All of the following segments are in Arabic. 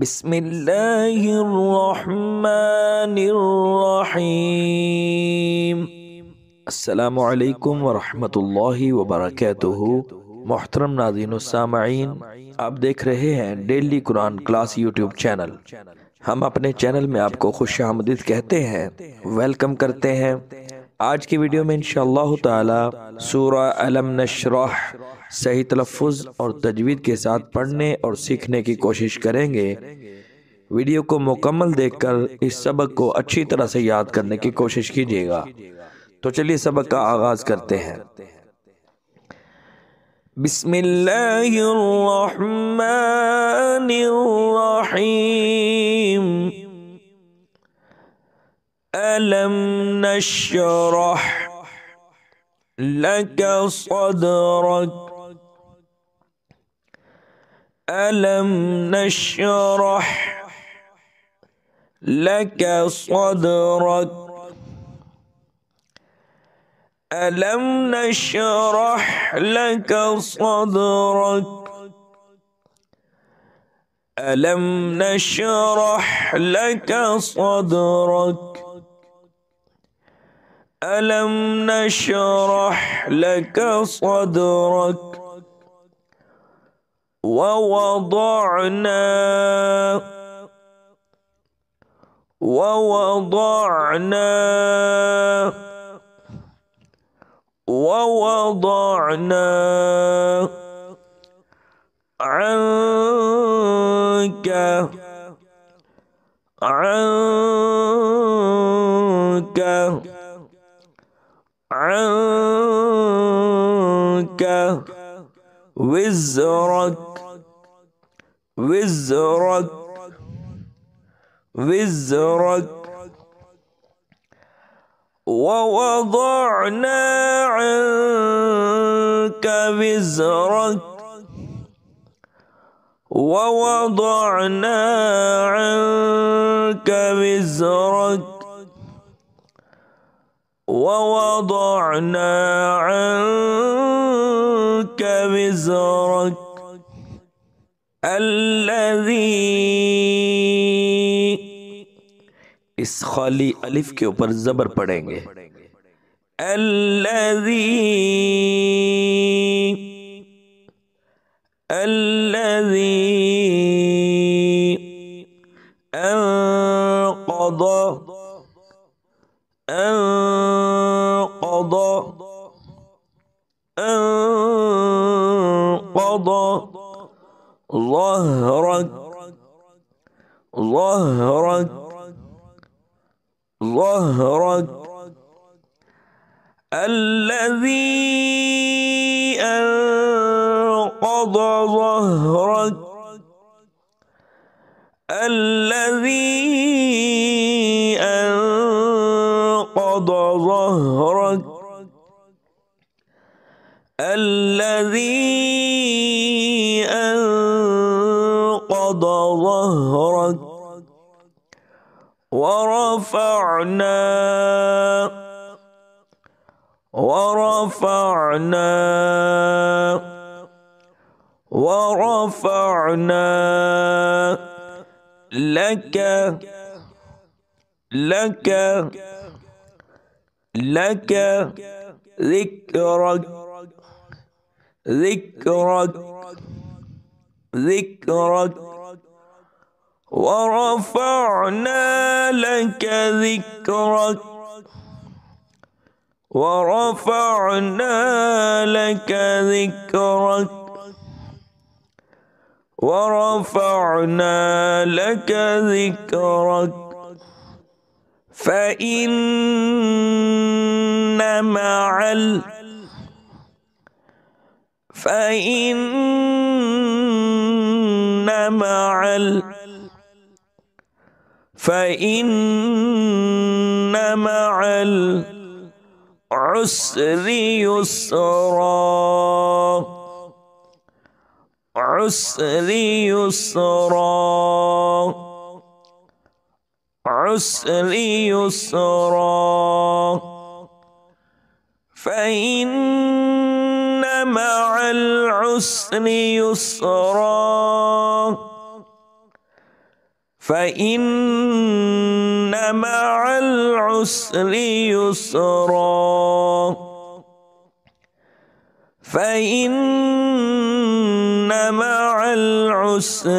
بسم اللہ الرحمن الرحیم السلام علیکم ورحمۃ اللہ وبرکاتہ محترم ناظرین و سامعین آپ دیکھ رہے ہیں ڈیلی قرآن کلاس یوٹیوب چینل ہم اپنے چینل میں آپ کو خوش آمدید کہتے ہیں ویلکم کرتے ہیں آج کی ویڈیو میں انشاءاللہ تعالی سورہ علم نشرح صحیح تلفظ اور تجوید کے ساتھ پڑھنے اور سیکھنے کی کوشش کریں گے ویڈیو کو مکمل دیکھ کر اس سبق کو اچھی طرح سے یاد کرنے کی کوشش کیجیے گا تو چلیے سبق کا آغاز کرتے ہیں بسم اللہ الرحمن الرحیم ألم نشرح لك صدرك ألم نشرح لك صدرك ألم نشرح لك صدرك ألم نشرح لك صدرك ألم نشرح لك صدرك ووضعنا ووضعنا ووضعنا عنك عنك عنك وزرك وزرك وزرك ووضعنا عنك وزرك ووضعنا عنك وزرك الذی اس خالی الف کے اوپر زبر پڑیں گے الذی أنقض ظهرك ظهرك ظهرك الذي أنقض ظهرك الذي أنقض ظهرك ورفعنا ورفعنا ورفعنا لك لك لك ذكرك ذكرك ذكرك ورفعنا لك ذكرك ورفعنا لك ذكرك ورفعنا لك ذكرك فإن مع الأسف فإن مع ال فإن مع العسر يسرا عسر يسرا عسر يسرا فإن مع العسر يسرا فإن مع العسر يسرا فإن مع العسر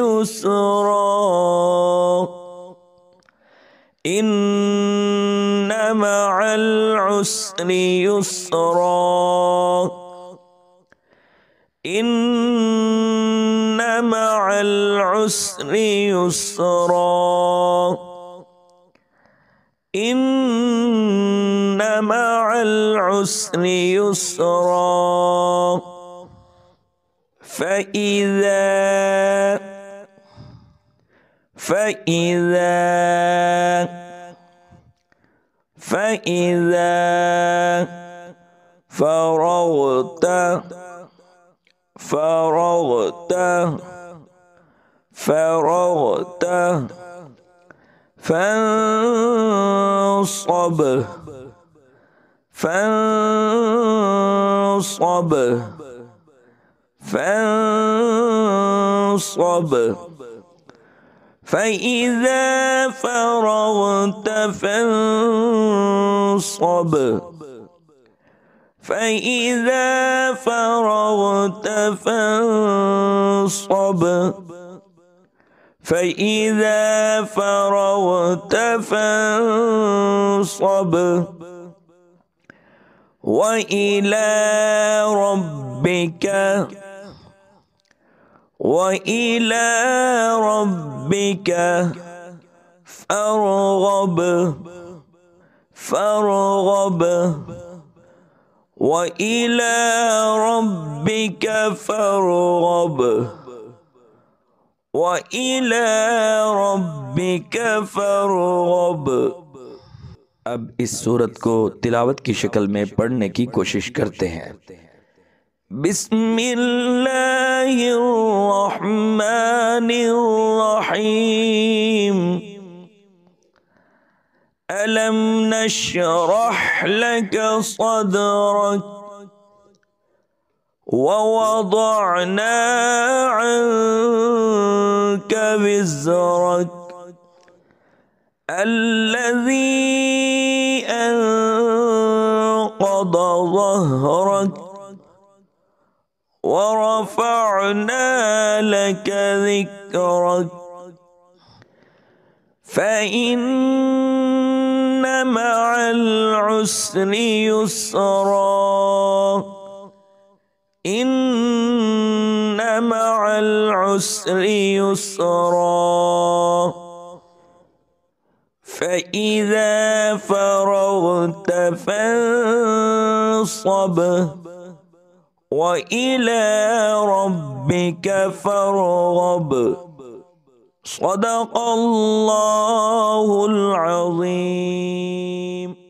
يسرا إن مع العسر يسرا إن مع العسر يسرا إن مع العسر يسرا فإذا فإذا فإذا فرغت فرغت فرغت فانصب فانصب فانصب فإذا فرغت فانصب فإذا فرغت فانصب فإذا فرغت فانصب وإلى ربك وإلى ربك فارغب فارغب فروب ربی رَبِّكَ فروب اب اس صورت کو تلاوت کی شکل میں پڑھنے کی کوشش کرتے ہیں بسم اللہ الرحمن الرحیم ألم نشرح لك صدرك ووضعنا عنك بزرك الذي أنقض ظهرك ورفعنا لك ذكرك فإن مع العسر يسرا إن مع العسر يسرا فإذا فرغت فانصب وإلى ربك فارغب صدق الله العظيم